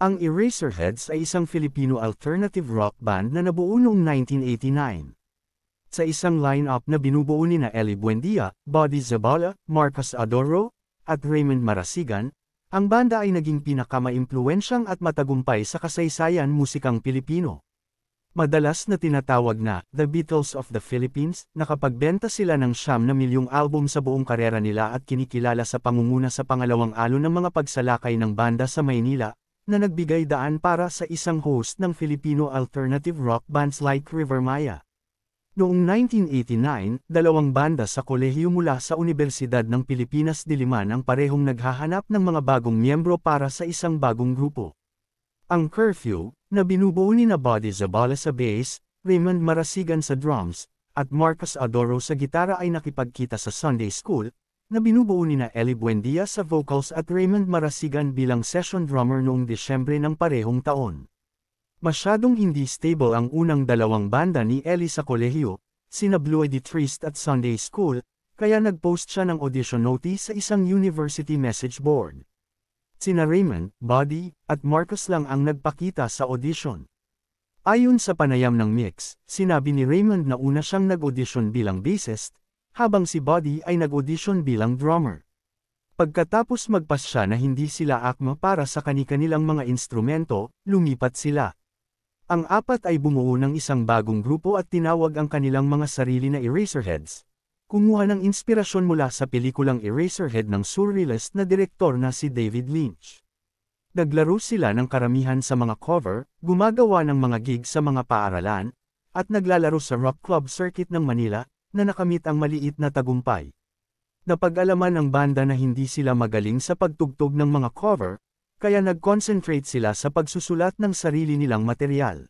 Ang Eraserheads ay isang Filipino alternative rock band na nabuo noong 1989. Sa isang lineup na binubuo ni na Ellie Buendia, Buddy Zabala, Marcus Adoro, at Raymond Marasigan, ang banda ay naging pinakamaimpluwensyang at matagumpay sa kasaysayan musikang Pilipino. Madalas na tinatawag na The Beatles of the Philippines, nakapagbenta sila ng siyam na milyong album sa buong karera nila at kinikilala sa pangunguna sa pangalawang alo ng mga pagsalakay ng banda sa Maynila, na nagbigay daan para sa isang host ng Filipino alternative rock bands like River Maya. Noong 1989, dalawang banda sa kolehiyo mula sa Universidad ng Pilipinas Diliman ang parehong naghahanap ng mga bagong miyembro para sa isang bagong grupo. Ang Curfew, na binubuo ni na Body Zabala sa bass, Raymond Marasigan sa drums, at Marcus Adoro sa gitara ay nakipagkita sa Sunday School, na binubuo nina Ellie Buendia sa vocals at Raymond Marasigan bilang session drummer noong Disyembre ng parehong taon. Masyadong hindi stable ang unang dalawang banda ni Ellie sa kolehiyo, sina Blue Edit Trist at Sunday School, kaya nag-post siya ng audition notice sa isang university message board. Sina Raymond, Buddy, at Marcus lang ang nagpakita sa audition. Ayon sa panayam ng mix, sinabi ni Raymond na una siyang nag-audition bilang bassist, habang si Buddy ay nag-audition bilang drummer. Pagkatapos magpas siya na hindi sila akma para sa kani-kanilang mga instrumento, lumipat sila. Ang apat ay bumuo ng isang bagong grupo at tinawag ang kanilang mga sarili na Eraserheads. Kumuha ng inspirasyon mula sa pelikulang Eraserhead ng surrealist na direktor na si David Lynch. Naglaro sila ng karamihan sa mga cover, gumagawa ng mga gig sa mga paaralan, at naglalaro sa rock club circuit ng Manila, na nakamit ang maliit na tagumpay. Napag-alaman ng banda na hindi sila magaling sa pagtugtog ng mga cover, kaya nag-concentrate sila sa pagsusulat ng sarili nilang material.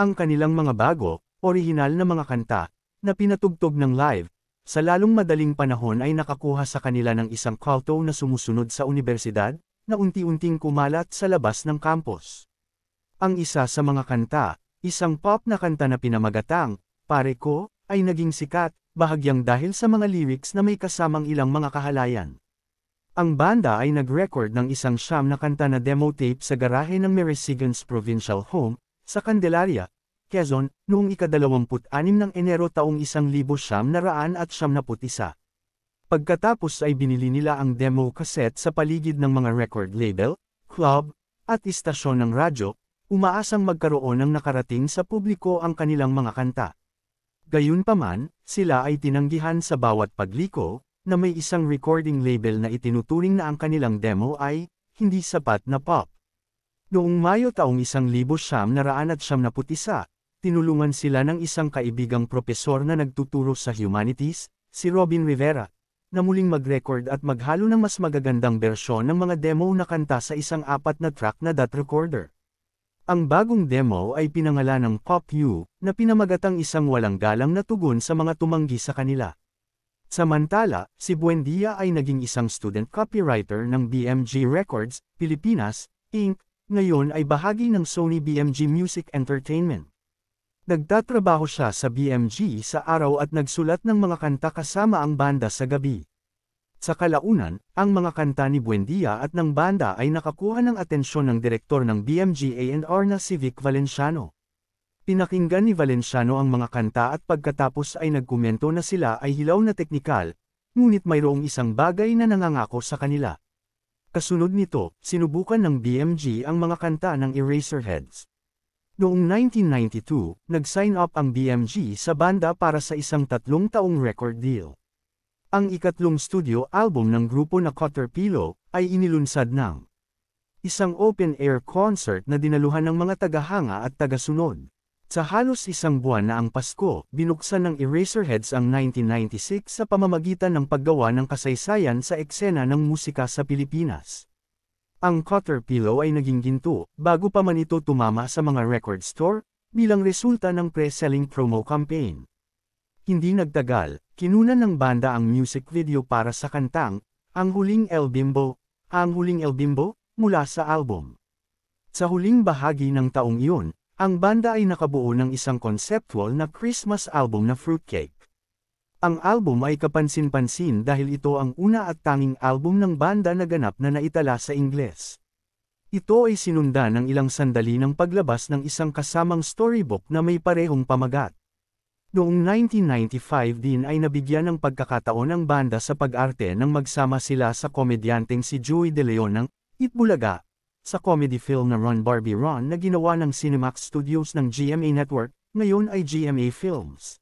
Ang kanilang mga bago, orihinal na mga kanta, na pinatugtog ng live, sa lalong madaling panahon ay nakakuha sa kanila ng isang culto na sumusunod sa universidad, na unti-unting kumalat sa labas ng campus. Ang isa sa mga kanta, isang pop na kanta na pinamagatang, Pare ko, ay naging sikat, bahagyang dahil sa mga lyrics na may kasamang ilang mga kahalayan. Ang banda ay nag-record ng isang siyam na kanta na demo tape sa garahe ng Merisigans Provincial Home, sa Candelaria, Quezon, noong ika-26 ng Enero taong na raan at 1971. Pagkatapos ay binili nila ang demo cassette sa paligid ng mga record label, club, at istasyon ng radyo, umaasang magkaroon ng nakarating sa publiko ang kanilang mga kanta. Gayunpaman, sila ay tinanggihan sa bawat pagliko, na may isang recording label na itinuturing na ang kanilang demo ay, hindi sapat na pop. Noong Mayo taong 1991, tinulungan sila ng isang kaibigang propesor na nagtuturo sa humanities, si Robin Rivera, na muling mag-record at maghalo ng mas magagandang bersyon ng mga demo na kanta sa isang apat na track na DAT recorder. Ang bagong demo ay pinangalan ng Pop U, na pinamagatang isang walang galang na tugon sa mga tumanggi sa kanila. Samantala, si Buendia ay naging isang student copywriter ng BMG Records, Pilipinas, Inc., ngayon ay bahagi ng Sony BMG Music Entertainment. Nagtatrabaho siya sa BMG sa araw at nagsulat ng mga kanta kasama ang banda sa gabi. Sa kalaunan, ang mga kanta ni Buendia at ng banda ay nakakuha ng atensyon ng direktor ng BMGA&R na si Vic Valenciano. Pinakinggan ni Valenciano ang mga kanta at pagkatapos ay nagkomento na sila ay hilaw na teknikal, ngunit mayroong isang bagay na nangangako sa kanila. Kasunod nito, sinubukan ng BMG ang mga kanta ng Eraserheads. Noong 1992, nag-sign up ang BMG sa banda para sa isang tatlong taong record deal. Ang ikatlong studio album ng grupo na Caterpillar ay inilunsad ng isang open-air concert na dinaluhan ng mga tagahanga at tagasunod. Sa halos isang buwan na ang Pasko, binuksan ng Eraserheads ang 1996 sa pamamagitan ng paggawa ng kasaysayan sa eksena ng musika sa Pilipinas. Ang Caterpillar ay naging ginto, bago pa man ito tumama sa mga record store, bilang resulta ng pre-selling promo campaign. Hindi nagtagal, kinuna ng banda ang music video para sa kantang, Ang Huling El Bimbo, Ang Huling El Bimbo, mula sa album. Sa huling bahagi ng taong iyon, ang banda ay nakabuo ng isang conceptual na Christmas album na Fruitcake. Ang album ay kapansin-pansin dahil ito ang una at tanging album ng banda na ganap na naitala sa Ingles. Ito ay sinunda ng ilang sandali ng paglabas ng isang kasamang storybook na may parehong pamagat. Noong 1995 din ay nabigyan ng pagkakataon ang banda sa pag-arte nang magsama sila sa komedyanteng si Joey De Leon ng Itbulaga sa comedy film na Run Barbie Run na ginawa ng Cinemax Studios ng GMA Network, ngayon ay GMA Films.